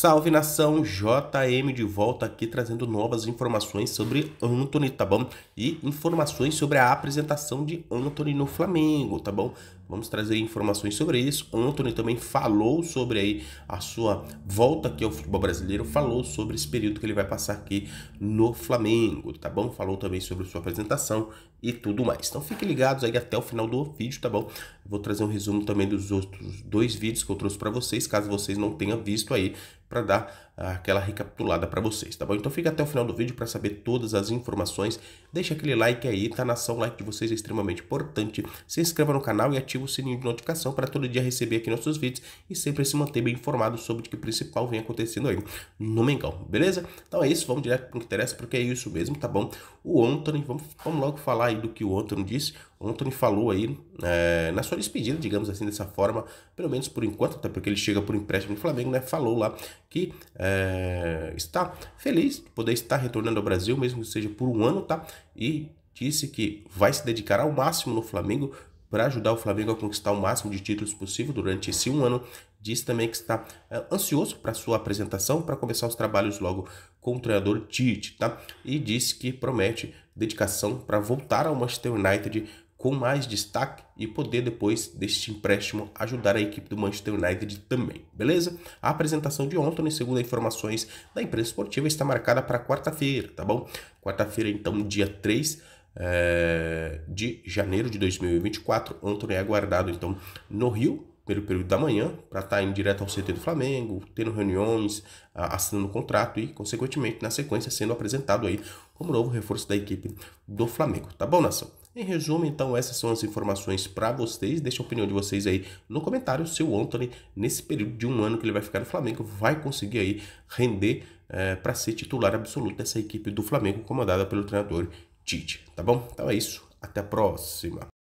Salve nação, JM de volta aqui trazendo novas informações sobre Anthony, tá bom? E informações sobre a apresentação de Anthony no Flamengo, tá bom? Vamos trazer informações sobre isso. Anthony também falou sobre aí a sua volta aqui ao futebol brasileiro, falou sobre esse período que ele vai passar aqui no Flamengo, tá bom? Falou também sobre sua apresentação e tudo mais. Então fiquem ligados aí até o final do vídeo, tá bom? Vou trazer um resumo também dos outros dois vídeos que eu trouxe para vocês, caso vocês não tenham visto aí, para dar aquela recapitulada para vocês, tá bom? Então fica até o final do vídeo para saber todas as informações. Deixa aquele like aí, tá na ação, o like de vocês é extremamente importante. Se inscreva no canal e ative o sininho de notificação para todo dia receber aqui nossos vídeos e sempre se manter bem informado sobre o que principal vem acontecendo aí no Mengão, beleza? Então é isso, vamos direto para o que interessa, porque é isso mesmo, tá bom? O Anthony, vamos, vamos logo falar aí do que o Anthony disse. O Anthony falou aí é, na sua despedida, digamos assim, dessa forma, pelo menos por enquanto, até porque ele chega por empréstimo no Flamengo, né? Falou lá que... É, é, eh, está feliz de poder estar retornando ao Brasil, mesmo que seja por um ano, tá? E disse que vai se dedicar ao máximo no Flamengo para ajudar o Flamengo a conquistar o máximo de títulos possível durante esse um ano. Disse também que está é, ansioso para sua apresentação para começar os trabalhos logo com o treinador Tite, tá? E disse que promete dedicação para voltar ao Manchester United com mais destaque e poder depois deste empréstimo ajudar a equipe do Manchester United também, beleza? A apresentação de ontem, segundo informações da imprensa esportiva, está marcada para quarta-feira, tá bom? Quarta-feira, então, dia 3 é, eh, de janeiro de 2024. Antony é aguardado, então, no Rio, pelo período da manhã, para estar tá indo direto ao CT do Flamengo, tendo reuniões, assinando contrato e, consequentemente, na sequência, sendo apresentado aí como novo reforço da equipe do Flamengo. Tá bom, nação? Em resumo, então, essas são as informações para vocês. Deixa a opinião de vocês aí no comentário se o Anthony, nesse período de um ano que ele vai ficar no Flamengo, vai conseguir aí render é, eh, para ser titular absoluto dessa equipe do Flamengo, comandada pelo treinador Tite, tá bom? Então é isso, até a próxima.